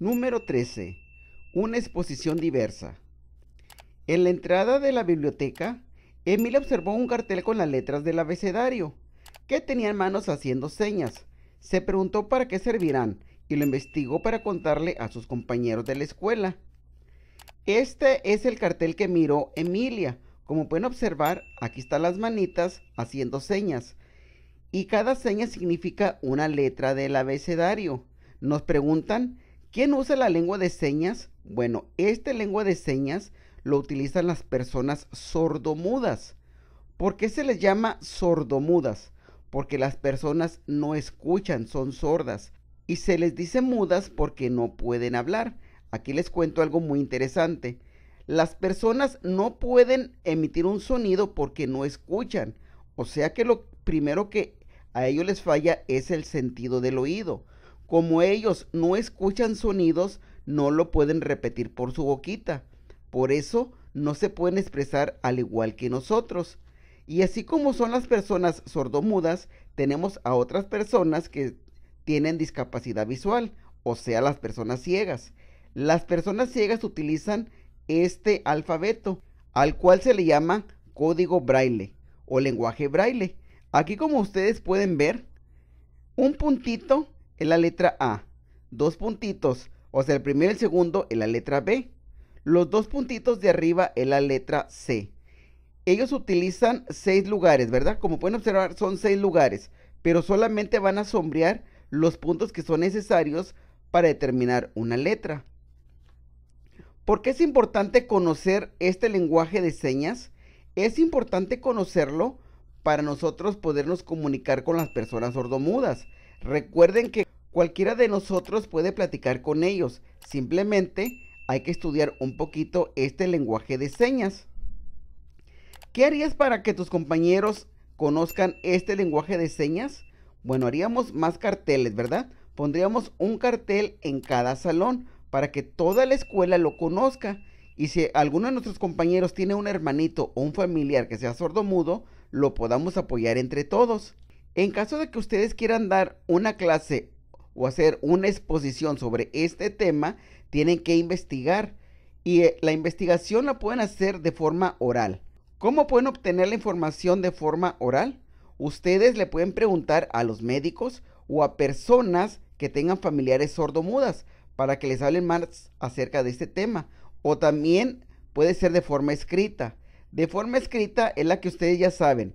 Número 13. Una exposición diversa. En la entrada de la biblioteca, Emilia observó un cartel con las letras del abecedario, que tenían manos haciendo señas. Se preguntó para qué servirán y lo investigó para contarle a sus compañeros de la escuela. Este es el cartel que miró Emilia. Como pueden observar, aquí están las manitas haciendo señas. Y cada seña significa una letra del abecedario. Nos preguntan ¿Quién usa la lengua de señas? Bueno, esta lengua de señas lo utilizan las personas sordomudas. ¿Por qué se les llama sordomudas? Porque las personas no escuchan, son sordas. Y se les dice mudas porque no pueden hablar. Aquí les cuento algo muy interesante. Las personas no pueden emitir un sonido porque no escuchan. O sea que lo primero que a ellos les falla es el sentido del oído. Como ellos no escuchan sonidos, no lo pueden repetir por su boquita. Por eso no se pueden expresar al igual que nosotros. Y así como son las personas sordomudas, tenemos a otras personas que tienen discapacidad visual, o sea, las personas ciegas. Las personas ciegas utilizan este alfabeto, al cual se le llama código braille o lenguaje braille. Aquí como ustedes pueden ver, un puntito en la letra A, dos puntitos, o sea, el primero y el segundo en la letra B. Los dos puntitos de arriba en la letra C. Ellos utilizan seis lugares, ¿verdad? Como pueden observar, son seis lugares, pero solamente van a sombrear los puntos que son necesarios para determinar una letra. ¿Por qué es importante conocer este lenguaje de señas? Es importante conocerlo para nosotros podernos comunicar con las personas sordomudas. Recuerden que Cualquiera de nosotros puede platicar con ellos, simplemente hay que estudiar un poquito este lenguaje de señas. ¿Qué harías para que tus compañeros conozcan este lenguaje de señas? Bueno, haríamos más carteles, ¿verdad? Pondríamos un cartel en cada salón para que toda la escuela lo conozca. Y si alguno de nuestros compañeros tiene un hermanito o un familiar que sea sordomudo, lo podamos apoyar entre todos. En caso de que ustedes quieran dar una clase o hacer una exposición sobre este tema, tienen que investigar. Y eh, la investigación la pueden hacer de forma oral. ¿Cómo pueden obtener la información de forma oral? Ustedes le pueden preguntar a los médicos o a personas que tengan familiares sordomudas para que les hablen más acerca de este tema. O también puede ser de forma escrita. De forma escrita es la que ustedes ya saben.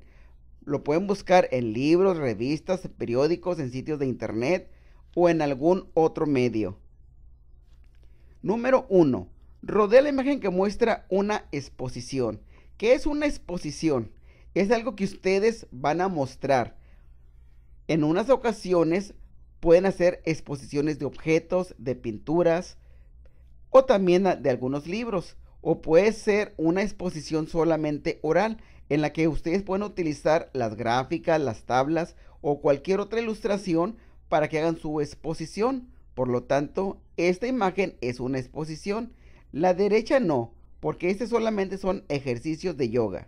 Lo pueden buscar en libros, revistas, periódicos, en sitios de internet, o en algún otro medio. Número 1. Rodea la imagen que muestra una exposición. ¿Qué es una exposición? Es algo que ustedes van a mostrar. En unas ocasiones pueden hacer exposiciones de objetos, de pinturas o también de algunos libros. O puede ser una exposición solamente oral en la que ustedes pueden utilizar las gráficas, las tablas o cualquier otra ilustración para que hagan su exposición. Por lo tanto, esta imagen es una exposición. La derecha no, porque este solamente son ejercicios de yoga.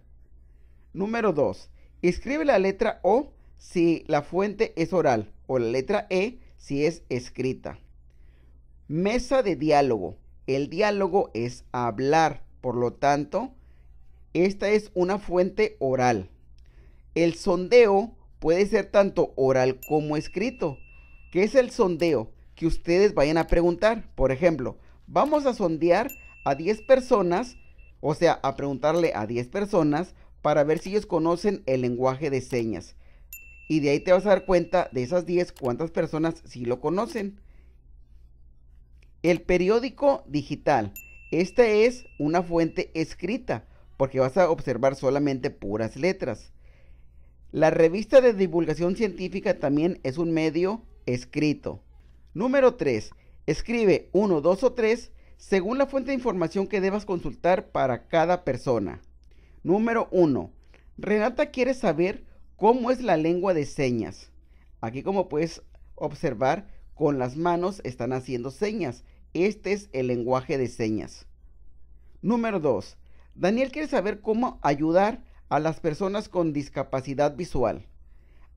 Número 2. Escribe la letra O si la fuente es oral o la letra E si es escrita. Mesa de diálogo. El diálogo es hablar, por lo tanto, esta es una fuente oral. El sondeo puede ser tanto oral como escrito, ¿Qué es el sondeo que ustedes vayan a preguntar. Por ejemplo, vamos a sondear a 10 personas, o sea, a preguntarle a 10 personas para ver si ellos conocen el lenguaje de señas. Y de ahí te vas a dar cuenta de esas 10 cuántas personas sí lo conocen. El periódico digital. Esta es una fuente escrita porque vas a observar solamente puras letras. La revista de divulgación científica también es un medio escrito. Número 3. Escribe 1, 2 o 3 según la fuente de información que debas consultar para cada persona. Número 1. Renata quiere saber cómo es la lengua de señas. Aquí como puedes observar, con las manos están haciendo señas. Este es el lenguaje de señas. Número 2. Daniel quiere saber cómo ayudar a las personas con discapacidad visual.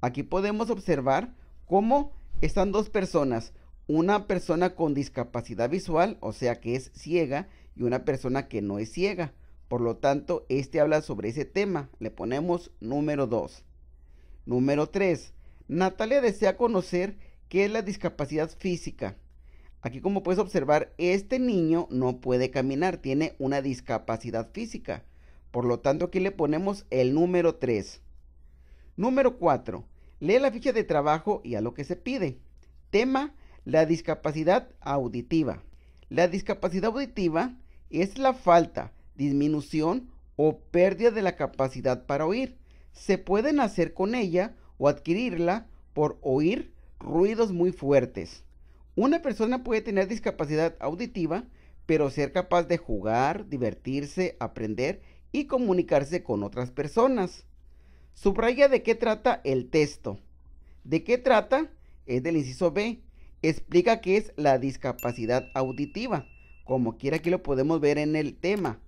Aquí podemos observar cómo están dos personas, una persona con discapacidad visual, o sea que es ciega, y una persona que no es ciega. Por lo tanto, este habla sobre ese tema. Le ponemos número 2. Número 3. Natalia desea conocer qué es la discapacidad física. Aquí como puedes observar, este niño no puede caminar, tiene una discapacidad física. Por lo tanto, aquí le ponemos el número 3. Número 4. Lee la ficha de trabajo y a lo que se pide. Tema, la discapacidad auditiva. La discapacidad auditiva es la falta, disminución o pérdida de la capacidad para oír. Se puede nacer con ella o adquirirla por oír ruidos muy fuertes. Una persona puede tener discapacidad auditiva, pero ser capaz de jugar, divertirse, aprender y comunicarse con otras personas. Subraya de qué trata el texto. ¿De qué trata? Es del inciso B. Explica qué es la discapacidad auditiva. Como quiera que lo podemos ver en el tema.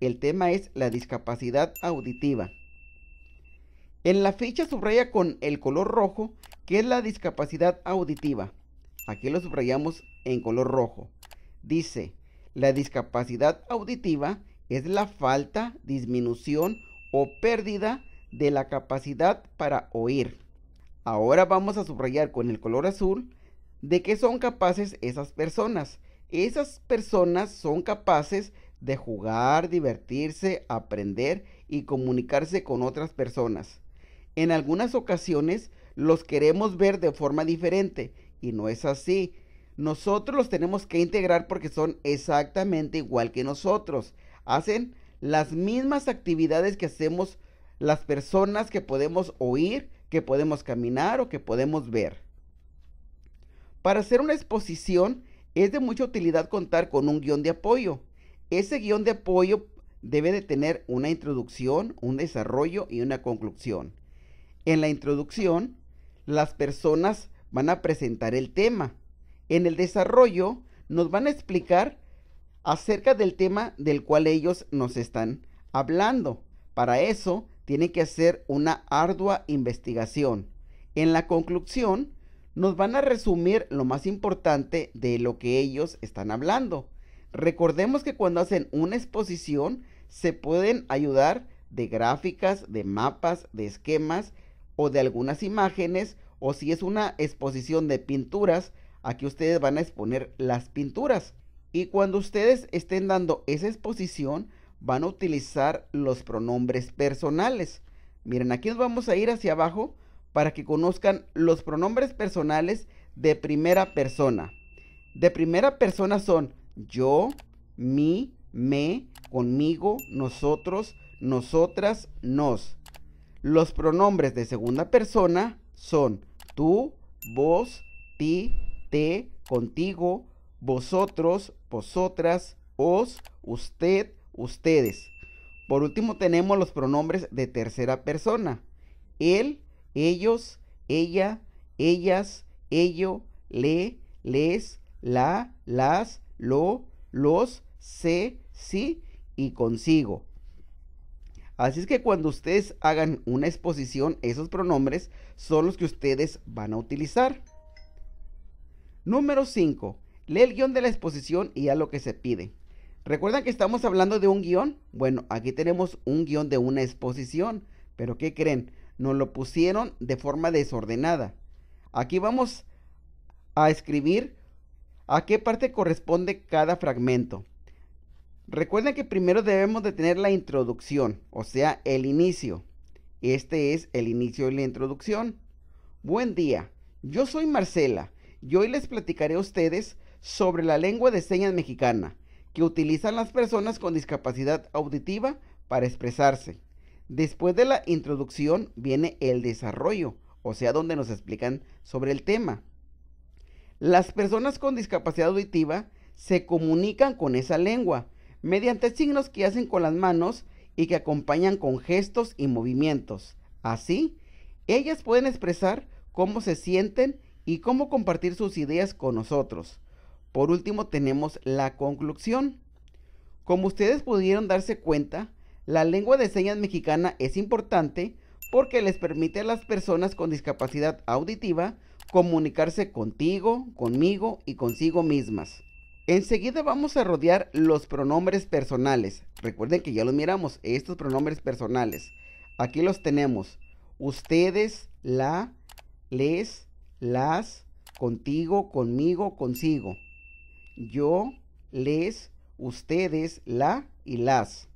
El tema es la discapacidad auditiva. En la ficha subraya con el color rojo qué es la discapacidad auditiva. Aquí lo subrayamos en color rojo. Dice, la discapacidad auditiva es la falta, disminución o pérdida de la capacidad para oír. Ahora vamos a subrayar con el color azul de qué son capaces esas personas. Esas personas son capaces de jugar, divertirse, aprender y comunicarse con otras personas. En algunas ocasiones los queremos ver de forma diferente y no es así. Nosotros los tenemos que integrar porque son exactamente igual que nosotros. Hacen las mismas actividades que hacemos las personas que podemos oír, que podemos caminar o que podemos ver. Para hacer una exposición es de mucha utilidad contar con un guión de apoyo. Ese guión de apoyo debe de tener una introducción, un desarrollo y una conclusión. En la introducción, las personas van a presentar el tema. En el desarrollo, nos van a explicar acerca del tema del cual ellos nos están hablando. Para eso, tiene que hacer una ardua investigación. En la conclusión, nos van a resumir lo más importante de lo que ellos están hablando. Recordemos que cuando hacen una exposición se pueden ayudar de gráficas, de mapas, de esquemas o de algunas imágenes o si es una exposición de pinturas, aquí ustedes van a exponer las pinturas. Y cuando ustedes estén dando esa exposición, van a utilizar los pronombres personales. Miren, aquí nos vamos a ir hacia abajo para que conozcan los pronombres personales de primera persona. De primera persona son yo, mi, me, conmigo, nosotros, nosotras, nos. Los pronombres de segunda persona son tú, vos, ti, te, contigo, vosotros, vosotras, os, usted, ustedes. Por último tenemos los pronombres de tercera persona. Él, ellos, ella, ellas, ello, le, les, la, las, lo, los, se, sí y consigo. Así es que cuando ustedes hagan una exposición, esos pronombres son los que ustedes van a utilizar. Número 5. Lee el guión de la exposición y haz lo que se pide. ¿Recuerdan que estamos hablando de un guión? Bueno, aquí tenemos un guión de una exposición, pero ¿qué creen? Nos lo pusieron de forma desordenada. Aquí vamos a escribir a qué parte corresponde cada fragmento. Recuerden que primero debemos de tener la introducción, o sea, el inicio. Este es el inicio y la introducción. Buen día, yo soy Marcela y hoy les platicaré a ustedes sobre la lengua de señas mexicana que utilizan las personas con discapacidad auditiva para expresarse. Después de la introducción viene el desarrollo, o sea, donde nos explican sobre el tema. Las personas con discapacidad auditiva se comunican con esa lengua mediante signos que hacen con las manos y que acompañan con gestos y movimientos. Así, ellas pueden expresar cómo se sienten y cómo compartir sus ideas con nosotros. Por último tenemos la conclusión. Como ustedes pudieron darse cuenta, la lengua de señas mexicana es importante porque les permite a las personas con discapacidad auditiva comunicarse contigo, conmigo y consigo mismas. Enseguida vamos a rodear los pronombres personales. Recuerden que ya los miramos, estos pronombres personales. Aquí los tenemos. Ustedes, la, les, las, contigo, conmigo, consigo yo, les, ustedes, la y las.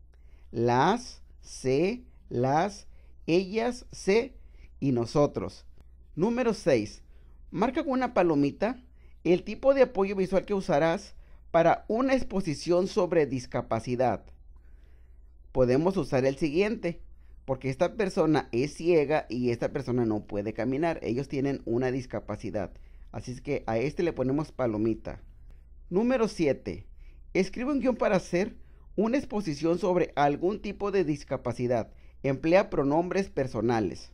Las, se, las, ellas, se y nosotros. Número 6. Marca con una palomita el tipo de apoyo visual que usarás para una exposición sobre discapacidad. Podemos usar el siguiente, porque esta persona es ciega y esta persona no puede caminar. Ellos tienen una discapacidad. Así es que a este le ponemos palomita. Número 7. Escribe un guión para hacer una exposición sobre algún tipo de discapacidad. Emplea pronombres personales.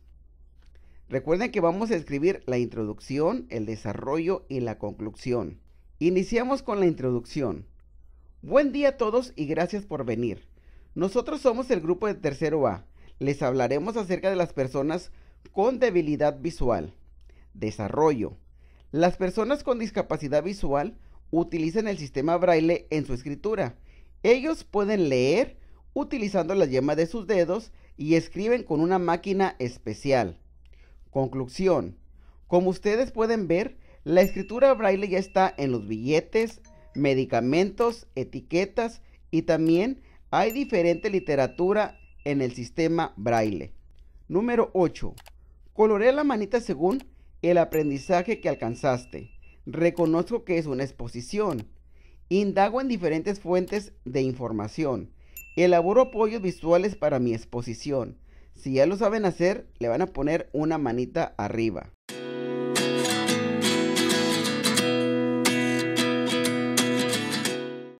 Recuerden que vamos a escribir la introducción, el desarrollo y la conclusión. Iniciamos con la introducción. Buen día a todos y gracias por venir. Nosotros somos el grupo de tercero A. Les hablaremos acerca de las personas con debilidad visual. Desarrollo. Las personas con discapacidad visual utilizan el sistema braille en su escritura. Ellos pueden leer utilizando la yema de sus dedos y escriben con una máquina especial. Conclusión. Como ustedes pueden ver, la escritura braille ya está en los billetes, medicamentos, etiquetas y también hay diferente literatura en el sistema braille. Número 8. Colorea la manita según el aprendizaje que alcanzaste reconozco que es una exposición. Indago en diferentes fuentes de información. Elaboro apoyos visuales para mi exposición. Si ya lo saben hacer, le van a poner una manita arriba.